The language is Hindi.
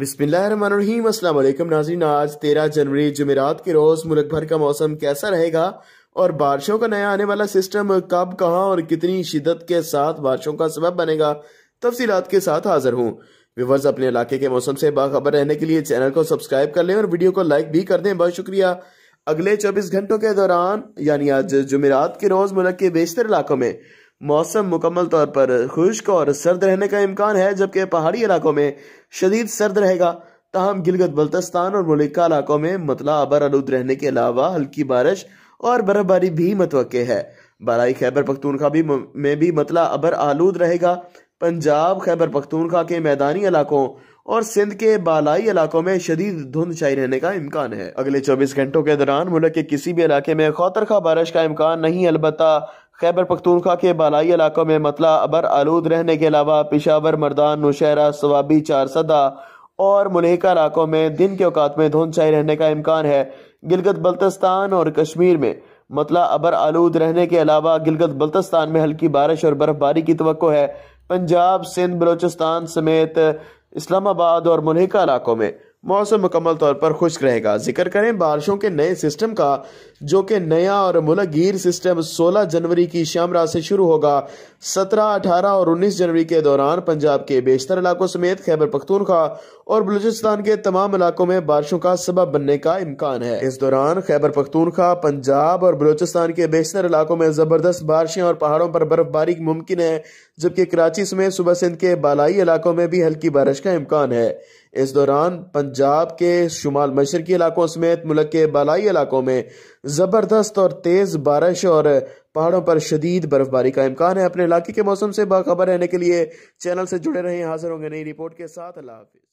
बिस्मिल्लाम नाजीन आज तेरह जनवरी जमेरात के रोज़ मुल्क भर का मौसम कैसा रहेगा और बारिशों का नया आने वाला सिस्टम कब कहाँ और कितनी शिदत के साथ बारिशों का सबब बनेगा तफसीत के साथ हाजिर हूँ व्यूवर्स अपने इलाके के मौसम से बाखबर रहने के लिए चैनल को सब्सक्राइब कर लें और वीडियो को लाइक भी कर दें बहुत शुक्रिया अगले चौबीस घंटों के दौरान यानी आज जमेरात के रोज़ मुल्क के बेशतर इलाकों में मौसम मुकम्मल तौर पर खुश्क और सर्द रहने का इम्कान है जबकि पहाड़ी इलाकों में शदीद सर्द रहेगा तहम गिलगत बल्तस्तान और मलिका इलाकों में मतला आबर आलूद रहने के अलावा हल्की बारिश और बर्फबारी भी मतव है बरए खैबर पख्तूनखा भी में भी मतला अबर आलूद रहेगा पंजाब खैबर पख्तूनखा के मैदानी इलाकों और सिंध के बालाई इलाकों में शदीद धुंध छाई रहने का इम्कान है अगले 24 घंटों के दौरान मुल्क के किसी भी इलाके में खौतरखा बारिश का इम्कान नहीं अलबत्ता खैबर पख्तूनख्वा के बालाई इलाकों में मतला अबर आलूद रहने के अलावा पिशावर मरदान नौशहरा सवाबी चारसदा और मुलहका इलाकों में दिन के औकात में धुंध छाई रहने का इम्कान है गिलगत बल्तस्तान और कश्मीर में मतला अबर आलूद रहने के अलावा गिलगत बल्तस्तान में हल्की बारिश और बर्फबारी की तो है पंजाब सिंध बलोचिस्तान समेत इस्लामाबाद और मुलहका इलाकों में मौसम मुकम्मल तौर पर खुश्क रहेगा जिक्र करें बारिशों के नए सिस्टम का जो कि नया और मुलगीर सिस्टम 16 जनवरी की शाम रात से शुरू होगा 17, 18 और 19 जनवरी के दौरान पंजाब के बेशतर इलाकों समेत खैबर पख्तूनख्वा और बलूचिस्तान के तमाम इलाकों में बारिशों का सबब बनने का इम्कान है इस दौरान खैबर पख्तूनख्वा पंजाब और बलूचिस्तान के बेशतर इलाकों में जबरदस्त बारिशें और पहाड़ों पर बर्फबारी मुमकिन है जबकि कराची समेत सुबह सिंध के बालाई इलाकों में भी हल्की बारिश का इम्कान है इस दौरान पंजाब के शुमाल मशरकी इलाकों समेत मुल्क के बालाई इलाकों में ज़बरदस्त और तेज़ बारिश और पहाड़ों पर शदीद बर्फबारी का इम्कान है अपने इलाके के मौसम से बाखबर रहने के लिए चैनल से जुड़े रहें हाजिर होंगे नई रिपोर्ट के साथ अल्लाह हाफिज़